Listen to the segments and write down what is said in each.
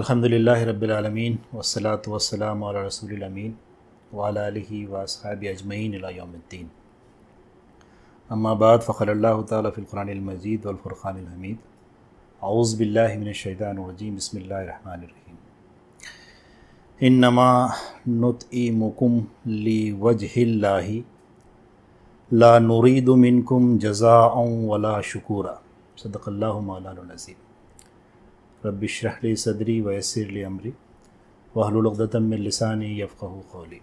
الحمد لله رب العالمين والصلاة والسلام على رسول الأمين وعلى آله وأصحابه أجمعين إلى يوم الدين أما بعد فقال الله تعالى في القرآن المجيد والفرقان الحميد أعوذ بالله من الشيطان الرجيم بسم الله الرحمن الرحيم إنما نطعمكم لوجه الله لا نريد منكم جزاء ولا شكورا صدق الله مولانا العظيم रबिशरहली सदरी वयसरली अमरी वहलुलदतम लसानी यफ़ कौली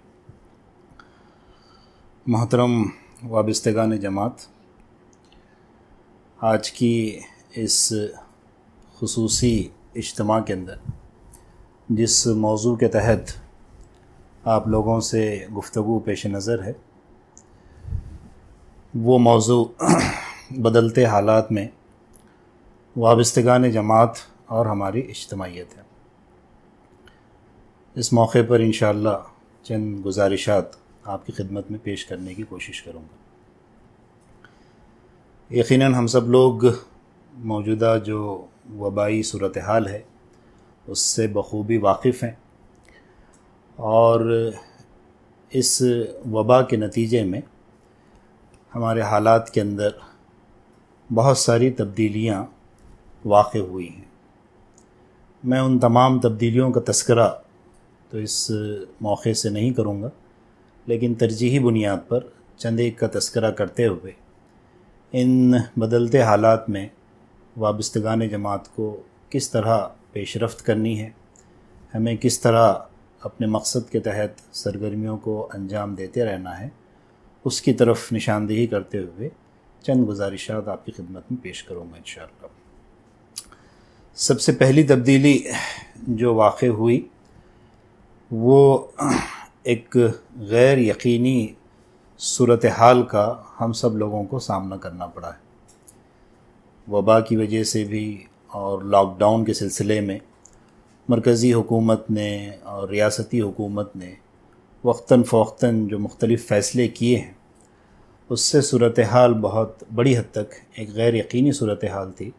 मोहतरम वाबस्तगान जमात आज की इस खसूसी इज्तम के अंदर जिस मौजू के तहत आप लोगों से गुफ्तु पेश नज़र है वो मौजू बदलते हालात में वाबस्तगान जमात और हमारी इज्तमाहीत है इस मौके पर इन चंद गुजारिशात आपकी खिदमत में पेश करने की कोशिश करूँगा यकीन हम सब लोग मौजूदा जो वबाई सूरत हाल है उससे बखूबी वाकिफ़ हैं और इस वबा के नतीजे में हमारे हालात के अंदर बहुत सारी तब्दीलियाँ वाक़ हुई हैं मैं उन तमाम तब्दीलियों का तस्करा तो इस मौके से नहीं करूँगा लेकिन तरजीही बुनियाद पर चंद एक का तस्करा करते हुए इन बदलते हालात में वाबस्तगान जमात को किस तरह पेशरफ्त करनी है हमें किस तरह अपने मकसद के तहत सरगर्मियों को अंजाम देते रहना है उसकी तरफ निशानदेही करते हुए चंद गुजारिशात आपकी खिदमत में पेश करूँगा इन सबसे पहली तब्दीली जो वाक़ हुई वो एक गैर यकीनी सूरत हाल का हम सब लोगों को सामना करना पड़ा है वबा की वजह से भी और लॉकडाउन के सिलसिले में मरकज़ी हुकूमत ने और रियासती हुकूमत ने वक्ता फ़ौता जो मुख्तलिफ़ फ़ैसले किए हैं उससे सूरत हाल बहुत बड़ी हद तक एक गैर यकीनी सूरत हाल थी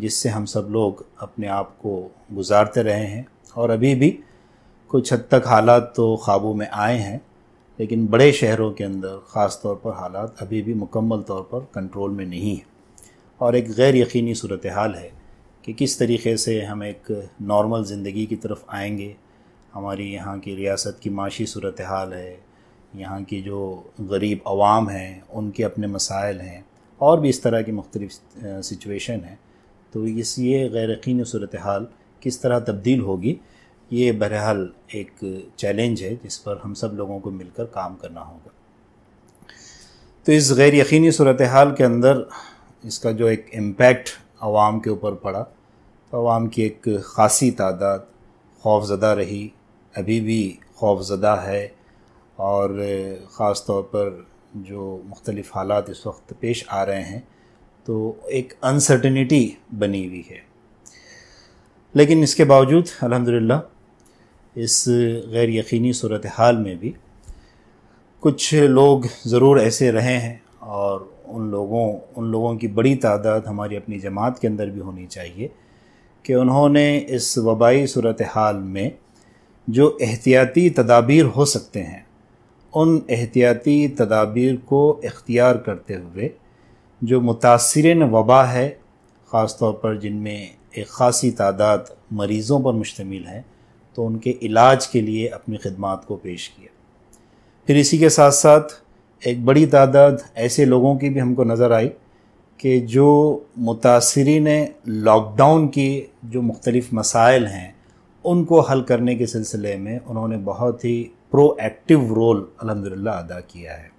जिससे हम सब लोग अपने आप को गुजारते रहे हैं और अभी भी कुछ हद तक हालात तो काबू में आए हैं लेकिन बड़े शहरों के अंदर ख़ास तौर पर हालात अभी भी मुकम्मल तौर पर कंट्रोल में नहीं है और एक गैर यकीनी सूरत हाल है कि किस तरीके से हम एक नॉर्मल ज़िंदगी की तरफ आएंगे हमारी यहाँ की रियासत की माशी सूरत हाल है यहाँ की जो गरीब आवाम हैं उनके अपने मसाइल हैं और भी इस तरह की मुख्तलिफ सिचुएशन है तो इस ये गैर यकीन सूरत हाल किस तरह तब्दील होगी ये बहरहाल एक चैलेंज है जिस पर हम सब लोगों को मिलकर काम करना होगा तो इस गैर यकीनी सूरत हाल के अंदर इसका जो एक इम्पैक्ट आवाम के ऊपर पड़ा तो आवाम की एक ख़ासी तादाद खौफजदा रही अभी भी खौफजदा है और ख़ास तौर पर जो मुख्तलिफ़ हालात इस वक्त पेश आ रहे हैं तो एक अनसर्टनिटी बनी हुई है लेकिन इसके बावजूद अल्हम्दुलिल्लाह इस गैर यकीनी सूरत हाल में भी कुछ लोग ज़रूर ऐसे रहे हैं और उन लोगों उन लोगों की बड़ी तादाद हमारी अपनी जमात के अंदर भी होनी चाहिए कि उन्होंने इस वबाई सूरत हाल में जो एहतियाती तदाबीर हो सकते हैं उन एहतियाती तदाबीर को इख्तियार करते हुए जो मुतासर वबा है ख़ास तौर पर जिनमें एक ख़ासी तादाद मरीज़ों पर मुश्तमिल है तो उनके इलाज के लिए अपनी खदमात को पेश किया फिर इसी के साथ साथ एक बड़ी तादाद ऐसे लोगों की भी हमको नज़र आई कि जो मुतासरीन लॉकडाउन के जो मुख्तलिफ़ मसाइल हैं उनको हल करने के सिलसिले में उन्होंने बहुत ही प्रोएक्टिव रोल अलहमदिल्ला अदा किया है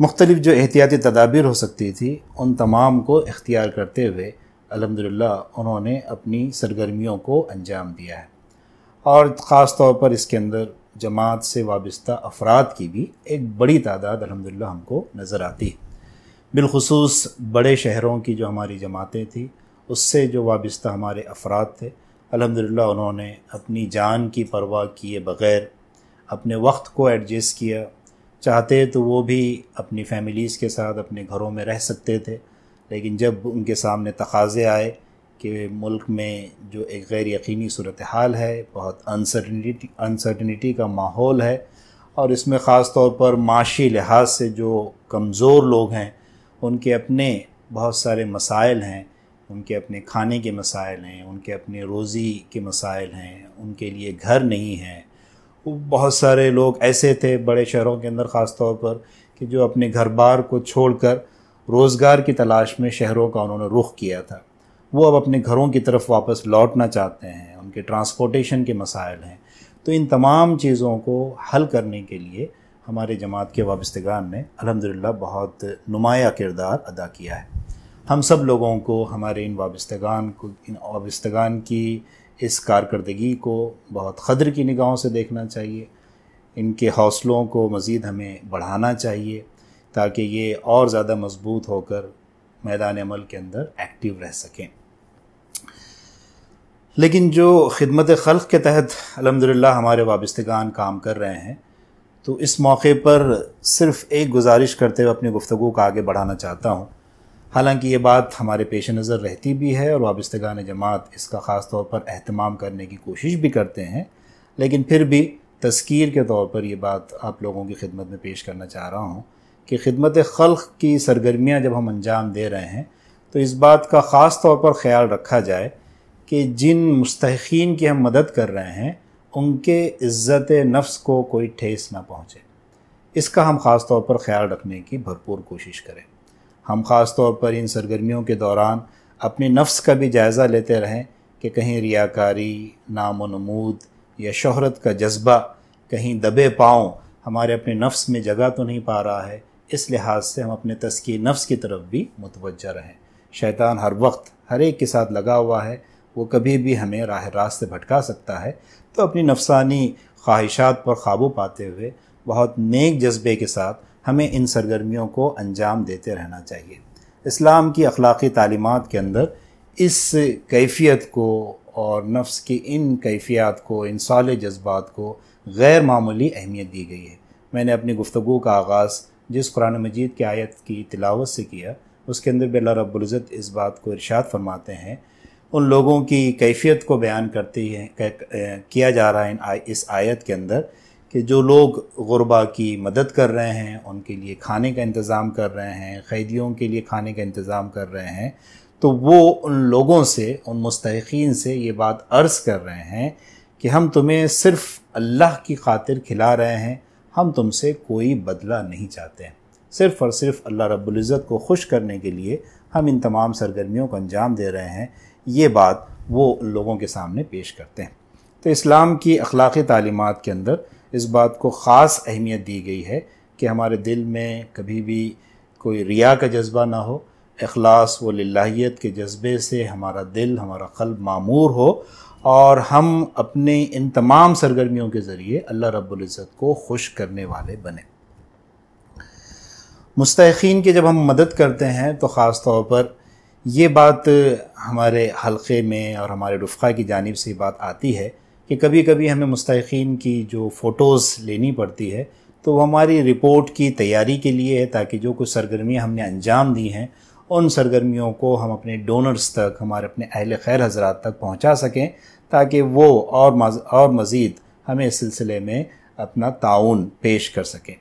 मुख्तलिफ़ जो एहतियाती तदाबीर हो सकती थी उन तमाम को इख्तियार करते हुए अलहमदिल्ला उन्होंने अपनी सरगर्मियों को अंजाम दिया है और ख़ास तौर पर इसके अंदर जमात से वाबस्ता अफराद की भी एक बड़ी तादाद अलहमदिल्ला हमको नज़र आती है बिलखसूस बड़े शहरों की जो हमारी जमातें थी उससे जो वाबस्ता हमारे अफराद थे अलहमदिल्ला उन्होंने अपनी जान की परवाह किए बग़ैर अपने वक्त को एडजस्ट किया चाहते तो वो भी अपनी फैमिलीज़ के साथ अपने घरों में रह सकते थे लेकिन जब उनके सामने तकाज़े आए कि मुल्क में जो एक गैर यकीनी सूरत हाल है बहुत अनसर्टनिटी अनसर्टनिटी का माहौल है और इसमें ख़ास तौर पर माशी लिहाज से जो कमज़ोर लोग हैं उनके अपने बहुत सारे मसाइल हैं उनके अपने खाने के मसाइल हैं उनके अपने रोज़ी के मसाइल हैं उनके लिए घर नहीं है बहुत सारे लोग ऐसे थे बड़े शहरों के अंदर ख़ास तौर पर कि जो अपने घर बार को छोड़कर रोज़गार की तलाश में शहरों का उन्होंने रुख किया था वो अब अपने घरों की तरफ वापस लौटना चाहते हैं उनके ट्रांसपोर्टेशन के मसाइल हैं तो इन तमाम चीज़ों को हल करने के लिए हमारे जमात के वाबस्तगान ने अलहमदिल्ला बहुत नुमाया किरदार अदा किया है हम सब लोगों को हमारे इन वाबस्तगान को इन वाबस्तगान की इस कारकर्दगी को बहुत ख़द्र की निगाहों से देखना चाहिए इनके हौसलों को मज़ीद हमें बढ़ाना चाहिए ताकि ये और ज़्यादा मज़बूत होकर मैदान अमल के अंदर एक्टिव रह सकें लेकिन जो खिदमत खल के तहत अलहमदिल्ला हमारे वाबस्तगान काम कर रहे हैं तो इस मौके पर सिर्फ़ एक गुजारिश करते हुए अपनी गुफ्तु को आगे बढ़ाना चाहता हूँ हालांकि ये बात हमारे पेश नज़र रहती भी है और वाबस्तगान जमात इसका ख़ास तौर पर अहतमाम करने की कोशिश भी करते हैं लेकिन फिर भी तस्कीर के तौर पर ये बात आप लोगों की खिदमत में पेश करना चाह रहा हूँ कि खिदमत खल्क़ की सरगर्मियाँ जब हम अंजाम दे रहे हैं तो इस बात का ख़ास तौर पर ख्याल रखा जाए कि जिन मुस्तकिन की हम मदद कर रहे हैं उनके इज़्ज़त नफ्स को कोई ठेस ना पहुँचे इसका हम ख़ास तौर पर ख्याल रखने की भरपूर कोशिश करें हम ख़ास तौर पर इन सरगर्मियों के दौरान अपने नफ्स का भी जायज़ा लेते रहें कि कहीं रियाकारी नाम नमूद या शहरत का जज्बा कहीं दबे पाँव हमारे अपने नफ्स में जगह तो नहीं पा रहा है इस लिहाज से हम अपने तस्की नफ्स की तरफ भी मुतवजह रहें शैतान हर वक्त हर एक के साथ लगा हुआ है वो कभी भी हमें राह रास्त भटका सकता है तो अपनी नफसानी ख्वाहिशात पर काबू पाते हुए बहुत नेक जज्बे के साथ हमें इन सरगर्मियों को अंजाम देते रहना चाहिए इस्लाम की अखलाक़ी तालीमत के अंदर इस कैफियत को और नफ्स की इन कैफियात को इन साल जज्बात को गैर मामूली अहमियत दी गई है मैंने अपनी गुफ्तु का आगाज़ जिस कुरान मजीद की आयत की तिलावत से किया उसके अंदर भी अल्लाह इस बात को इरशाद फरमाते हैं उन लोगों की कैफियत को बयान करती है किया जा रहा है इस आयत के अंदर कि जो लोग गुरबा की मदद कर रहे हैं उनके लिए खाने का इंतज़ाम कर रहे हैं कैदियों के लिए खाने का इंतज़ाम कर रहे हैं तो वो उन लोगों से उन मुस्तकिन से ये बात अर्ज़ कर रहे हैं कि हम तुम्हें सिर्फ़ अल्लाह की खातिर खिला रहे हैं हम तुमसे कोई बदला नहीं चाहते हैं सिर्फ़ और सिर्फ अल्लाह रब्ज़त को खुश करने के लिए हम इन तमाम सरगर्मियों को अंजाम दे रहे हैं ये बात वो लोगों के सामने पेश करते हैं तो इस्लाम की अखलाक़ी तलीमत के अंदर इस बात को ख़ास अहमियत दी गई है कि हमारे दिल में कभी भी कोई रिया का जज्बा ना हो अखलास व लाहीत के जज्बे से हमारा दिल हमारा कल्ब मामूर हो और हम अपने इन तमाम सरगर्मियों के ज़रिए अल्लाह रब्ज़त को खुश करने वाले बने मुस्तकिन की जब हम मदद करते हैं तो ख़ास तौर पर ये बात हमारे हलक़े में और हमारे रुफ़ा की जानब से बात आती है कि कभी कभी हमें मुस्तकिन की जो फ़ोटोज़ लेनी पड़ती है तो वो हमारी रिपोर्ट की तैयारी के लिए है ताकि जो कुछ सरगर्मियाँ हमने अंजाम दी हैं उन सरगर्मियों को हम अपने डोनर्स तक हमारे अपने अहल खैर हजरात तक पहुँचा सकें ताकि वो और मज, और मज़ीद हमें इस सिलसिले में अपना ताउन पेश कर सकें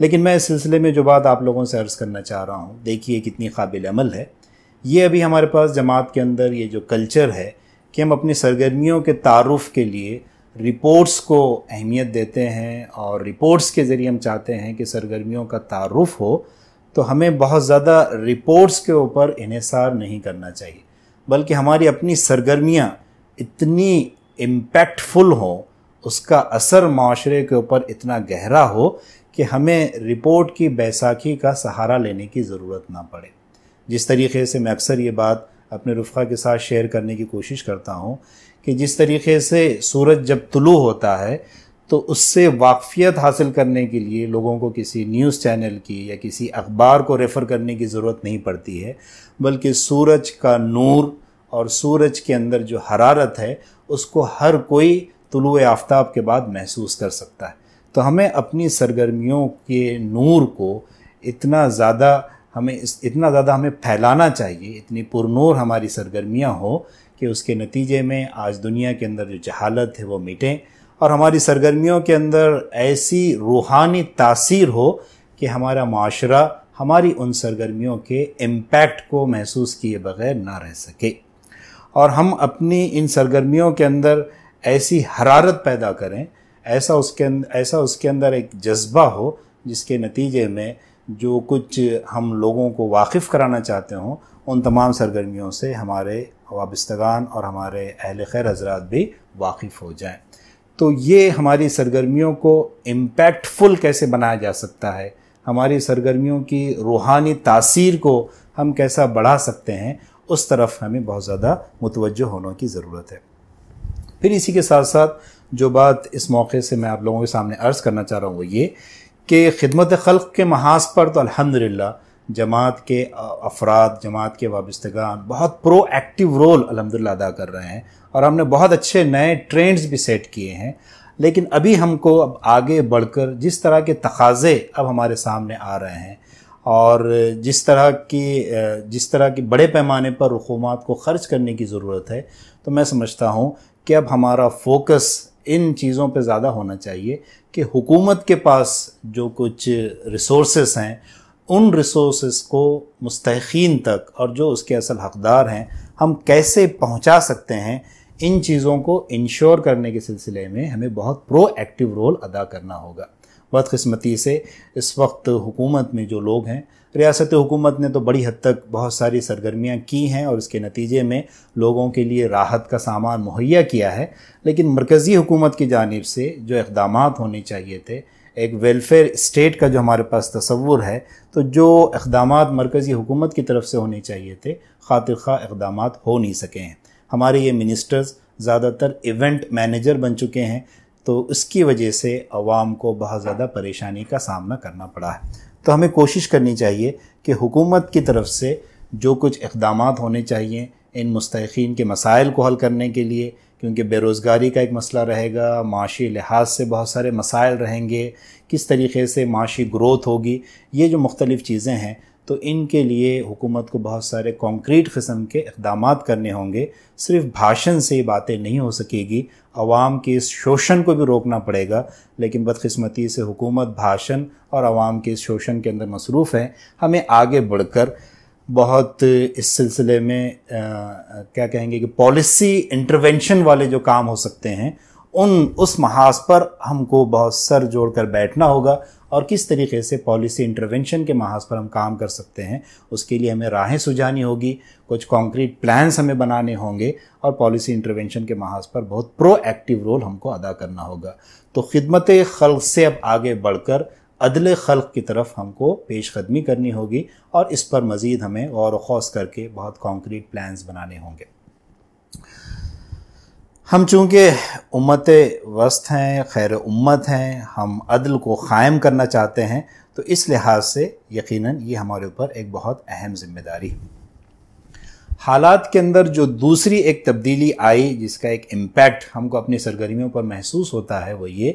लेकिन मैं इस सिलसिले में जो बात आप लोगों से अर्ज़ करना चाह रहा हूँ देखिए कितनी काबिल अमल है ये अभी हमारे पास जमात के अंदर ये जो कल्चर है कि हम अपनी सरगर्मियों के तारुफ के लिए रिपोर्ट्स को अहमियत देते हैं और रिपोर्ट्स के ज़रिए हम चाहते हैं कि सरगर्मियों का तारुफ हो तो हमें बहुत ज़्यादा रिपोर्ट्स के ऊपर इसार नहीं करना चाहिए बल्कि हमारी अपनी सरगर्मियाँ इतनी इम्पैक्टफुल हो उसका असर माशरे के ऊपर इतना गहरा हो कि हमें रिपोर्ट की बैसाखी का सहारा लेने की ज़रूरत ना पड़े जिस तरीके से मैं अक्सर ये बात अपने रुफा के साथ शेयर करने की कोशिश करता हूँ कि जिस तरीके से सूरज जब तुलु होता है तो उससे वाकफियत हासिल करने के लिए लोगों को किसी न्यूज़ चैनल की या किसी अखबार को रेफ़र करने की ज़रूरत नहीं पड़ती है बल्कि सूरज का नूर और सूरज के अंदर जो हरारत है उसको हर कोई तुलु आफ्ताब के बाद महसूस कर सकता है तो हमें अपनी सरगर्मियों के नूर को इतना ज़्यादा हमें इस इतना ज़्यादा हमें फैलाना चाहिए इतनी पुरनूर हमारी सरगर्मियाँ हो कि उसके नतीजे में आज दुनिया के अंदर जो जहालत है वो मिटें और हमारी सरगर्मियों के अंदर ऐसी रूहानी तासीर हो कि हमारा माशरा हमारी उन सरगर्मियों के इम्पैक्ट को महसूस किए बगैर ना रह सके और हम अपनी इन सरगर्मियों के अंदर ऐसी हरारत पैदा करें ऐसा उसके ऐसा उसके अंदर एक जज्बा हो जिसके नतीजे में जो कुछ हम लोगों को वाकिफ़ कराना चाहते हों उन तमाम सरगर्मियों से हमारे वाबस्तगान और हमारे अहल खैर हजरात भी वाकिफ़ हो जाएं तो ये हमारी सरगर्मियों को इम्पैक्टफुल कैसे बनाया जा सकता है हमारी सरगर्मियों की रूहानी तासीर को हम कैसा बढ़ा सकते हैं उस तरफ हमें बहुत ज़्यादा मुतवज होने की ज़रूरत है फिर इसी के साथ साथ जो बात इस मौके से मैं आप लोगों के सामने अर्ज़ करना चाह रहा हूँ वो ये कि खिदमत ख़ल़ के महाज पर तो अल्हम्दुलिल्लाह जमात के अफराद जमात के वाबस्तगान बहुत प्रो एक्टिव रोल अलहमदिल्ला अदा कर रहे हैं और हमने बहुत अच्छे नए ट्रेंड्स भी सेट किए हैं लेकिन अभी हमको अब आगे बढ़कर जिस तरह के तकाजे अब हमारे सामने आ रहे हैं और जिस तरह की जिस तरह की बड़े पैमाने पर रखूमत को ख़र्च करने की ज़रूरत है तो मैं समझता हूँ कि अब हमारा फोकस इन चीज़ों पे ज़्यादा होना चाहिए कि हुकूमत के पास जो कुछ रिसोर्स हैं उन रिसोर्स को मुस्तकिन तक और जो उसके असल हकदार हैं हम कैसे पहुंचा सकते हैं इन चीज़ों को इंश्योर करने के सिलसिले में हमें बहुत प्रोएक्टिव रोल अदा करना होगा बदकस्मती से इस वक्त हुकूमत में जो लोग हैं रियासत हुकूमत ने तो बड़ी हद तक बहुत सारी सरगर्मियाँ की हैं और इसके नतीजे में लोगों के लिए राहत का सामान मुहैया किया है लेकिन मरकज़ी हुकूमत की जानब से जो इकदाम होने चाहिए थे एक वेलफेयर स्टेट का जो हमारे पास तस्वुर है तो जो इकदाम मरकज़ी हुकूमत की तरफ से होने चाहिए थे खातिर खा इकदाम हो नहीं सके हैं हमारे ये मिनिस्टर्स ज़्यादातर इवेंट मैनेजर बन चुके हैं तो इसकी वजह से आवाम को बहुत ज़्यादा परेशानी का सामना करना पड़ा है तो हमें कोशिश करनी चाहिए कि हुकूमत की तरफ से जो कुछ इकदाम होने चाहिए इन मुस्तकिन के मसाइल को हल करने के लिए क्योंकि बेरोज़गारी का एक मसला रहेगा माशी लिहाज से बहुत सारे मसाइल रहेंगे किस तरीके से माशी ग्रोथ होगी ये जो मुख्तलिफ़ चीज़ें हैं तो इनके लिए हुकूमत को बहुत सारे कॉन्क्रीट कस्म के इकदाम करने होंगे सिर्फ भाषण से बातें नहीं हो सकेगी आवाम के इस शोषण को भी रोकना पड़ेगा लेकिन बदकस्मती से हुकूमत भाषण और आवाम के इस शोषण के अंदर मसरूफ़ है हमें आगे बढ़कर बहुत इस सिलसिले में आ, क्या कहेंगे कि पॉलिसी इंटरवेंशन वाले जो काम हो सकते हैं उन उस महाज पर हमको बहुत सर जोड़ कर बैठना होगा और किस तरीके से पॉलिसी इंटरवेंशन के महाज पर हम काम कर सकते हैं उसके लिए हमें राहें सुझानी होगी कुछ कॉन्क्रीट प्लान्स हमें बनाने होंगे और पॉलिसी इंटरवेंशन के महाज पर बहुत प्रोएक्टिव रोल हमको अदा करना होगा तो खिदमत ख़ल़ से अब आगे बढ़कर अदल ख़ल़ की तरफ हमको पेश कदमी करनी होगी और इस पर मज़ीद हमें गौर वौस करके बहुत कॉन्क्रीट प्लान्स बनाने होंगे हम चूँकि उम्मत वस्त हैं खैर उम्मत हैं हम अदल को क़ायम करना चाहते हैं तो इस लिहाज से यकीनन ये हमारे ऊपर एक बहुत अहम जिम्मेदारी है हालात के अंदर जो दूसरी एक तब्दीली आई जिसका एक इम्पैक्ट हमको अपनी सरगर्मियों पर महसूस होता है वो ये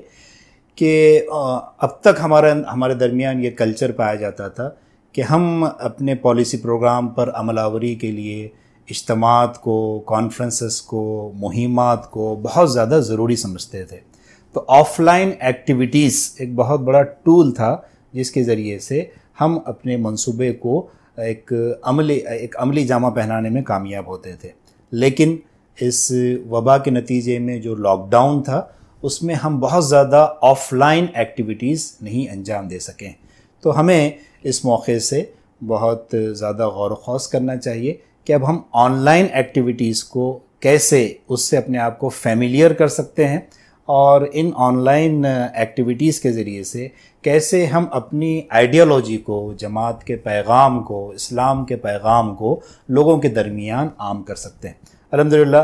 कि अब तक हमारा हमारे दरमियान ये कल्चर पाया जाता था कि हम अपने पॉलिसी प्रोग्राम पर अमलावरी के लिए इज्तमात को कॉन्फ्रेंसेस को मुहिमात को बहुत ज़्यादा ज़रूरी समझते थे तो ऑफलाइन एक्टिविटीज़ एक बहुत बड़ा टूल था जिसके ज़रिए से हम अपने मंसूबे को एक अमली एक अमली जामा पहनाने में कामयाब होते थे लेकिन इस वबा के नतीजे में जो लॉकडाउन था उसमें हम बहुत ज़्यादा ऑफलाइन एक्टिविटीज़ नहीं अंजाम दे सकें तो हमें इस मौके से बहुत ज़्यादा गौर खौस करना चाहिए कि अब हम ऑनलाइन एक्टिविटीज़ को कैसे उससे अपने आप को फैमिलियर कर सकते हैं और इन ऑनलाइन एक्टिविटीज़ uh, के ज़रिए से कैसे हम अपनी आइडियोलॉजी को जमात के पैगाम को इस्लाम के पैगाम को लोगों के दरमियान आम कर सकते हैं अलहमदिल्ला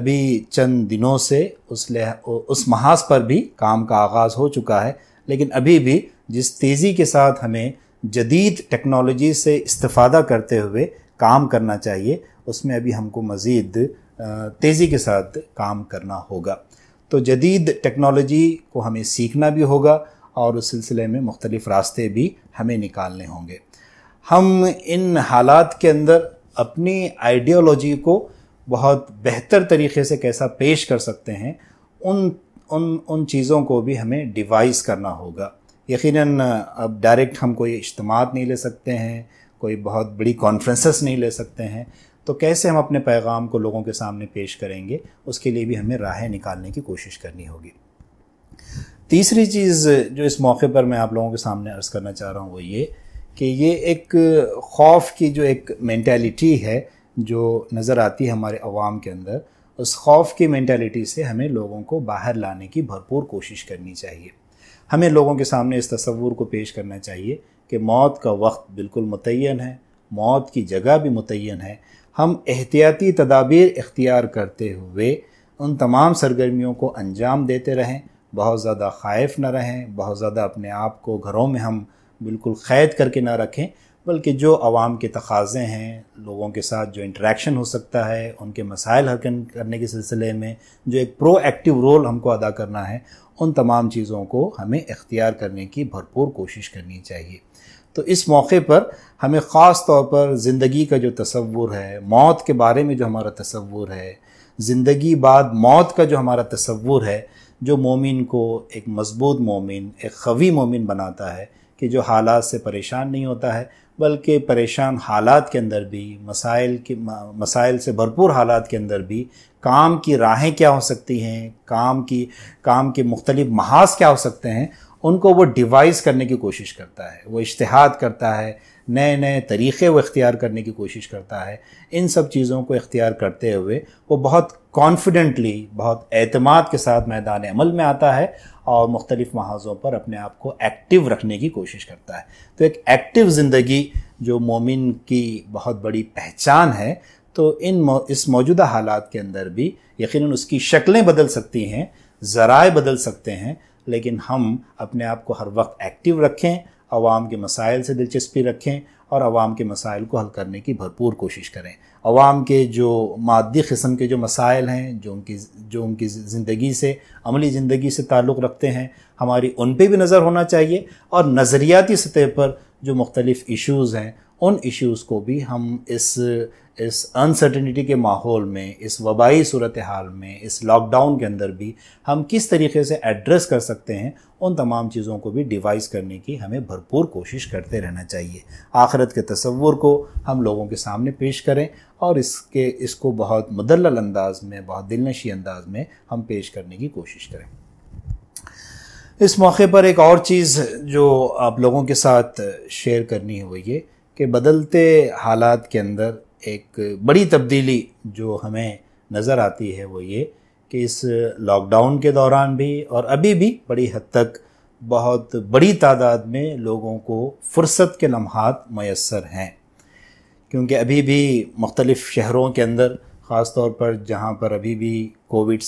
अभी चंद दिनों से उस उस महाज पर भी काम का आगाज़ हो चुका है लेकिन अभी भी जिस तेज़ी के साथ हमें जदीद टेक्नोलॉजी से इस्ता करते हुए काम करना चाहिए उसमें अभी हमको मज़ीद तेज़ी के साथ काम करना होगा तो जदीद टेक्नोलॉजी को हमें सीखना भी होगा और उस सिलसिले में मुख्तलिफ़ रास्ते भी हमें निकालने होंगे हम इन हालात के अंदर अपनी आइडियोलॉजी को बहुत बेहतर तरीके से कैसा पेश कर सकते हैं उन उन उन चीज़ों को भी हमें डिवाइस करना होगा यकीनन अब डायरेक्ट हम कोई इज्तम नहीं ले सकते हैं कोई बहुत बड़ी कॉन्फ्रेंसेस नहीं ले सकते हैं तो कैसे हम अपने पैगाम को लोगों के सामने पेश करेंगे उसके लिए भी हमें राहें निकालने की कोशिश करनी होगी तीसरी चीज़ जो इस मौके पर मैं आप लोगों के सामने अर्ज़ करना चाह रहा हूँ वो ये कि ये एक खौफ की जो एक मैंटेलिटी है जो नज़र आती है हमारे अवाम के अंदर उस खौफ की मैंटेलिटी से हमें लोगों को बाहर लाने की भरपूर कोशिश करनी चाहिए हमें लोगों के सामने इस तस्वूर को पेश करना चाहिए कि मौत का वक्त बिल्कुल मुतन है मौत की जगह भी मुतन है हम एहतियाती तदाबीर इख्तियार करते हुए उन तमाम सरगर्मियों को अंजाम देते रहें बहुत ज़्यादा खाइफ ना रहें बहुत ज़्यादा अपने आप को घरों में हम बिल्कुल क़ैद करके ना रखें बल्कि जो आवाम के तकाज़े हैं लोगों के साथ जो इंटरेक्शन हो सकता है उनके मसाइल हल करने के सिलसिले में जो एक प्रो एक्टिव रोल हमको अदा करना है उन तमाम चीज़ों को हमें इख्तियार करने की भरपूर कोशिश करनी चाहिए तो इस मौके पर हमें ख़ास तौर पर ज़िंदगी का जो तस्वुर है मौत के बारे में जो हमारा तस्वुर है ज़िंदगी बाद मौत का जो हमारा तस्वुर है जो मोमिन को एक मजबूत मोमिन एक खवी मोमिन बनाता है कि जो हालात से परेशान नहीं होता है बल्कि परेशान हालात के अंदर भी मसाइल के मसाइल से भरपूर हालात के अंदर भी काम की राहें क्या हो सकती हैं काम की काम के मुख्तलिफ महाज क्या हो सकते हैं उनको वो डिवाइस करने की कोशिश करता है वो इश्तहाद करता है नए नए तरीक़े वो इख्तियार करने की कोशिश करता है इन सब चीज़ों को इख्तियार करते हुए वो बहुत कॉन्फिडेंटली बहुत अतमाद के साथ मैदान अमल में आता है और मुख्तलिफ़ महाजों पर अपने आप को एक्टिव रखने की कोशिश करता है तो एक एक्टिव ज़िंदगी जो मोमिन की बहुत बड़ी पहचान है तो इन इस मौजूदा हालात के अंदर भी यकीन उसकी शक्लें बदल सकती हैं ज़राए बदल सकते हैं लेकिन हम अपने आप को हर वक्त एक्टिव रखें अवाम के मसाइल से दिलचस्पी रखें और आवाम के मसाइल को हल करने की भरपूर कोशिश करें अवाम के जो मादी कस्म के जो मसाइल हैं जो उनकी जो उनकी ज़िंदगी से अमली ज़िंदगी से ताल्लुक़ रखते हैं हमारी उन पर भी नज़र होना चाहिए और नज़रियाती सतह पर जो मुख्तलिफ़ इशूज़ हैं उन इश्यूज़ को भी हम इस इस अनसर्टनिटी के माहौल में इस वबाई सूरत हाल में इस लॉकडाउन के अंदर भी हम किस तरीके से एड्रेस कर सकते हैं उन तमाम चीज़ों को भी डिवाइस करने की हमें भरपूर कोशिश करते रहना चाहिए आखरत के तस्वुर को हम लोगों के सामने पेश करें और इसके इसको बहुत मदल अंदाज में बहुत दिलनशी अंदाज में हम पेश करने की कोशिश करें इस मौके पर एक और चीज़ जो आप लोगों के साथ शेयर करनी है वो ये कि बदलते हालात के अंदर एक बड़ी तब्दीली जो हमें नज़र आती है वो ये कि इस लॉकडाउन के दौरान भी और अभी भी बड़ी हद तक बहुत बड़ी तादाद में लोगों को फुर्सत के लम्हात मैसर हैं क्योंकि अभी भी मुख्तलिफ़ शहरों के अंदर ख़ास तौर पर जहाँ पर अभी भी कोविड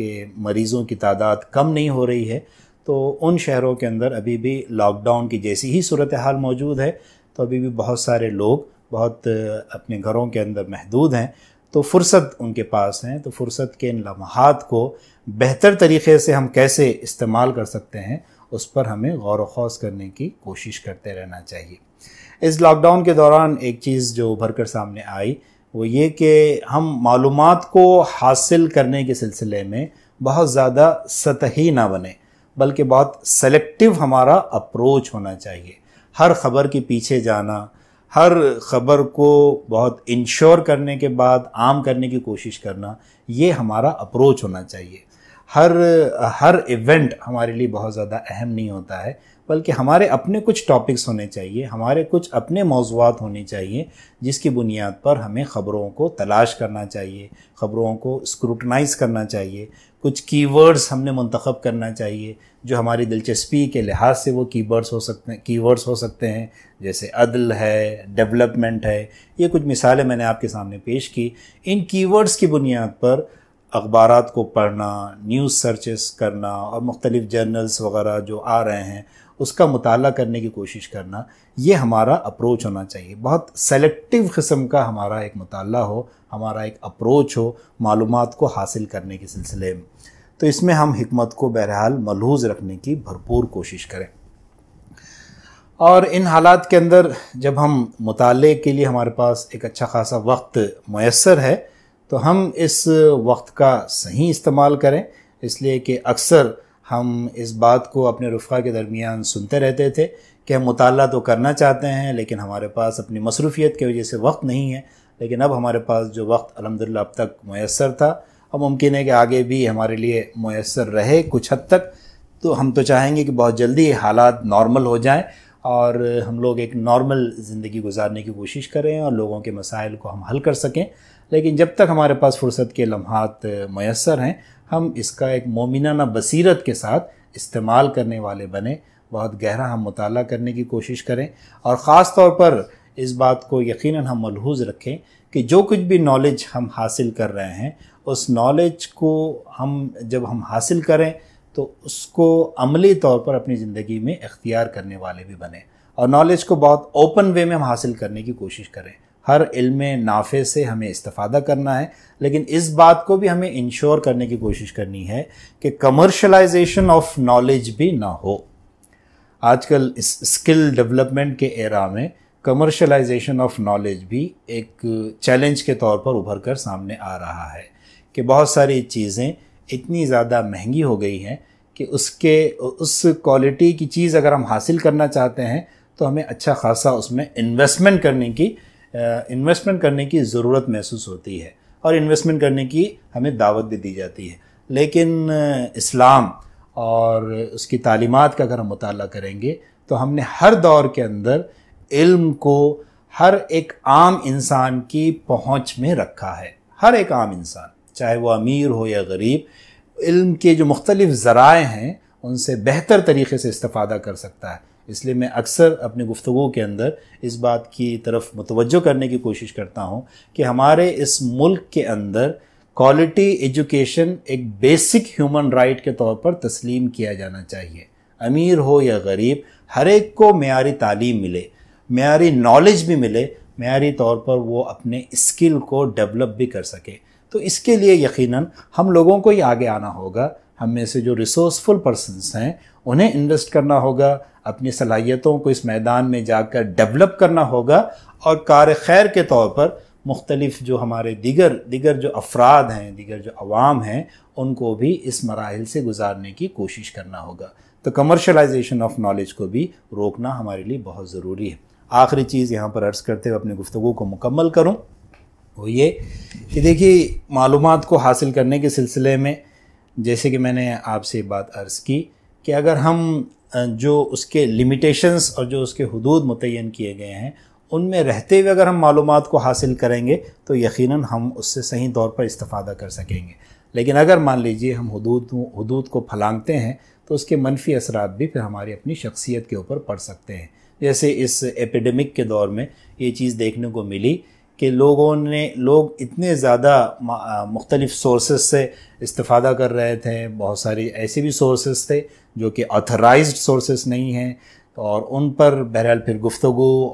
के मरीज़ों की तादाद कम नहीं हो रही है तो उन शहरों के अंदर अभी भी लॉकडाउन की जैसी ही सूरत हाल मौजूद है तो अभी भी बहुत सारे लोग बहुत अपने घरों के अंदर महदूद हैं तो फुर्सत उनके पास हैं तो फुर्सत के इन लम्हात को बेहतर तरीके से हम कैसे इस्तेमाल कर सकते हैं उस पर हमें गौर वौस करने की कोशिश करते रहना चाहिए इस लॉकडाउन के दौरान एक चीज़ जो उभर कर सामने आई वो ये कि हम मालूम को हासिल करने के सिलसिले में बहुत ज़्यादा सतही ना बने बल्कि बहुत सेलेक्टिव हमारा अप्रोच होना चाहिए हर खबर के पीछे जाना हर खबर को बहुत इंश्योर करने के बाद आम करने की कोशिश करना ये हमारा अप्रोच होना चाहिए हर हर इवेंट हमारे लिए बहुत ज़्यादा अहम नहीं होता है बल्कि हमारे अपने कुछ टॉपिक्स होने चाहिए हमारे कुछ अपने मौजूद होने चाहिए जिसकी बुनियाद पर हमें ख़बरों को तलाश करना चाहिए ख़बरों को स्क्रूटनाइज करना चाहिए कुछ कीवर्ड्स हमने मंतखब करना चाहिए जो हमारी दिलचस्पी के लिहाज से वो कीवर्ड्स हो सकते हैं कीवर्ड्स हो सकते हैं जैसे अदल है डेवलपमेंट है ये कुछ मिसालें मैंने आपके सामने पेश की इन कीवर्ड्स की बुनियाद पर अखबार को पढ़ना न्यूज़ सर्चेस करना और मुख्तलिफ़ जर्नल्स वगैरह जो आ रहे हैं उसका मुताल करने की कोशिश करना ये हमारा अप्रोच होना चाहिए बहुत सेलेक्टिव किस्म का हमारा एक मुताल हो हमारा एक अप्रोच हो मालूम को हासिल करने के सिलसिले में तो इसमें हम हमत को बहरहाल मलहूज रखने की भरपूर कोशिश करें और इन हालात के अंदर जब हम मुताले के लिए हमारे पास एक अच्छा खासा वक्त मैसर है तो हम इस वक्त का सही इस्तेमाल करें इसलिए कि अक्सर हम इस बात को अपने रुफा के दरमियान सुनते रहते थे कि हम मुताल तो करना चाहते हैं लेकिन हमारे पास अपनी मसरूफियत की वजह से वक्त नहीं है लेकिन अब हमारे पास जो वक्त अलहमदिल्ला अब तक मैसर था अब मुमकिन है कि आगे भी हमारे लिए मैसर रहे कुछ हद तक तो हम तो चाहेंगे कि बहुत जल्दी हालात नॉर्मल हो जाएं और हम लोग एक नॉर्मल ज़िंदगी गुजारने की कोशिश करें और लोगों के मसाइल को हम हल कर सकें लेकिन जब तक हमारे पास फुर्सत के लम्हात मैसर हैं हम इसका एक मोमिनाना बसीरत के साथ इस्तेमाल करने वाले बने बहुत गहरा हम मुताल करने की कोशिश करें और ख़ास तौर पर इस बात को यकीन हम मलहूज रखें कि जो कुछ भी नॉलेज हम हासिल कर रहे हैं उस नॉलेज को हम जब हम हासिल करें तो उसको अमली तौर पर अपनी ज़िंदगी में इख्तियार करने वाले भी बने और नॉलेज को बहुत ओपन वे में हम हासिल करने की कोशिश करें हर इल्म नाफे से हमें इस्ता करना है लेकिन इस बात को भी हमें इंश्योर करने की कोशिश करनी है कि कमर्शलाइजेशन ऑफ नॉलेज भी ना हो आजकल इस स्किल डेवलपमेंट के एरा में कमर्शलाइजेशन ऑफ नॉलेज भी एक चैलेंज के तौर पर उभर कर सामने आ रहा है कि बहुत सारी चीज़ें इतनी ज़्यादा महंगी हो गई हैं कि उसके उस क्वालिटी की चीज़ अगर हम हासिल करना चाहते हैं तो हमें अच्छा खासा उसमें इन्वेस्टमेंट करने की इन्वेस्टमेंट करने की ज़रूरत महसूस होती है और इन्वेस्टमेंट करने की हमें दावत भी दी जाती है लेकिन इस्लाम और उसकी तालीमत का अगर हम मुताल करेंगे तो हमने हर दौर के अंदर इल्म को हर एक आम इंसान की पहुंच में रखा है हर एक आम इंसान चाहे वो अमीर हो या गरीब इल्म के जो मुख्तलिफ ज़राए हैं उनसे बेहतर तरीके से इस्ता कर सकता है इसलिए मैं अक्सर अपनी गुफ्तु के अंदर इस बात की तरफ मुतवजो करने की कोशिश करता हूँ कि हमारे इस मुल्क के अंदर क्वालिटी एजुकेशन एक बेसिक ह्यूमन राइट के तौर पर तस्लीम किया जाना चाहिए अमीर हो या गरीब हर एक को मैारी तालीम मिले मैारी नॉलेज भी मिले मैारी तौर पर वो अपने स्किल को डेवलप भी कर सके तो इसके लिए यकीन हम लोगों को ही आगे आना होगा हम में से जो रिसोर्सफुल पर्सनस हैं उन्हें इन्वेस्ट करना होगा अपनी सलाहियतों को इस मैदान में जाकर डेवलप करना होगा और कार खैर के तौर पर मुख्तलिफ जो हमारे दिगर दिगर जो अफराद हैं दिगर जो अवाम हैं उनको भी इस मराहल से गुजारने की कोशिश करना होगा तो कमर्शलाइजेशन ऑफ नॉलेज को भी रोकना हमारे लिए बहुत ज़रूरी है आखिरी चीज़ यहाँ पर अर्ज़ करते हुए अपनी गुफ्तु को मुकम्मल करूँ वो ये कि देखिए मालूम को हासिल करने के सिलसिले में जैसे कि मैंने आपसे बात अर्ज़ की कि अगर हम जो उसके लिमिटेशंस और जो उसके हदूद मुतन किए गए हैं उनमें रहते हुए अगर हम मालूम को हासिल करेंगे तो यकीन हम उससे सही तौर पर इस्ता कर सकेंगे लेकिन अगर मान लीजिए हम हदूद हदूद को फलांगते हैं तो उसके मनफी असरा भी फिर हमारी अपनी शख्सियत के ऊपर पड़ सकते हैं जैसे इस एपिडेमिक के दौर में ये चीज़ देखने को मिली कि लोगों ने लोग इतने ज़्यादा मुख्तलिफ सोर्सेज से इस्ता कर रहे थे बहुत सारी ऐसे भी सोर्सेज थे जो कि ऑथराइज सोर्सेस नहीं हैं तो और उन पर बहरहाल फिर गुफ्तु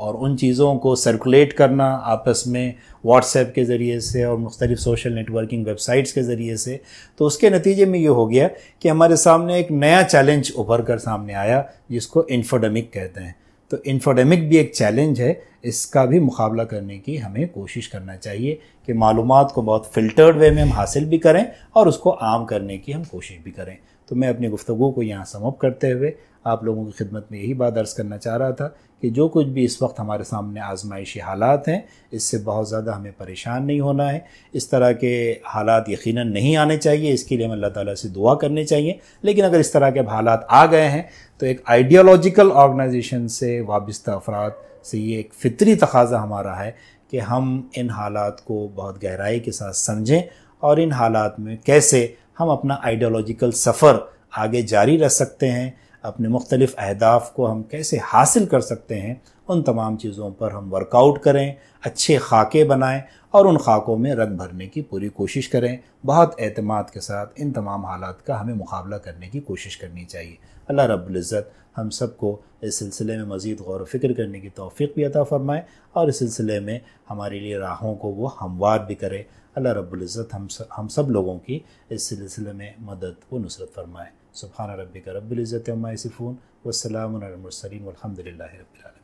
और उन चीज़ों को सर्कुलेट करना आपस में व्हाट्सएप के ज़रिए से और मुख्तलिफ सोशल नेटवर्किंग वेबसाइट्स के ज़रिए से तो उसके नतीजे में ये हो गया कि हमारे सामने एक नया चैलेंज उभर कर सामने आया जिसको इन्फोडमिक कहते हैं तो इन्फोडेमिक भी एक चैलेंज है इसका भी मुकाबला करने की हमें कोशिश करना चाहिए कि मालूम को बहुत फिल्टर्ड वे में हम हासिल भी करें और उसको आम करने की हम कोशिश भी करें तो मैं अपनी गुफ्तु को यहाँ समप करते हुए आप लोगों की खिदमत में यही बात अर्ज़ करना चाह रहा था कि जो कुछ भी इस वक्त हमारे सामने आजमाइशी हालात हैं इससे बहुत ज़्यादा हमें परेशान नहीं होना है इस तरह के हालात यकीन नहीं आने चाहिए इसके लिए हमें अल्लाह ताली से दुआ करनी चाहिए लेकिन अगर इस तरह के हालात आ गए हैं तो एक आइडियोलॉजिकल ऑर्गेनाइजेशन से वाबस्त अफराद से ये एक फ़ितरी तकाजा हमारा है कि हम इन हालात को बहुत गहराई के साथ समझें और इन हालात में कैसे हम अपना आइडियोलॉजिकल सफ़र आगे जारी रख सकते हैं अपने मुख्तलिफ़ अहदाफ को हम कैसे हासिल कर सकते हैं उन तमाम चीज़ों पर हम वर्कआउट करें अच्छे खाके बनाएं और उन खाकों में रंग भरने की पूरी कोशिश करें बहुत अहतमाद के साथ इन तमाम हालात का हमें मुकाबला करने की कोशिश करनी चाहिए अल्लाह रब्ज़त हम सबको इस सिलसिले में मज़ीद गौर फिक्र करने की तोफ़ी भी अता फ़रमाएँ और इस सिलसिले में हमारे लिए राहों को वो हमवार भी करें अल्लाह रब्ज़त हम सब, हम सब लोगों की इस सिलसिले में मदद व नुसरत फरमाएँ سبحان ربك رب العزة عما يصفون والسلام على المرسلين والحمد لله رب العالمين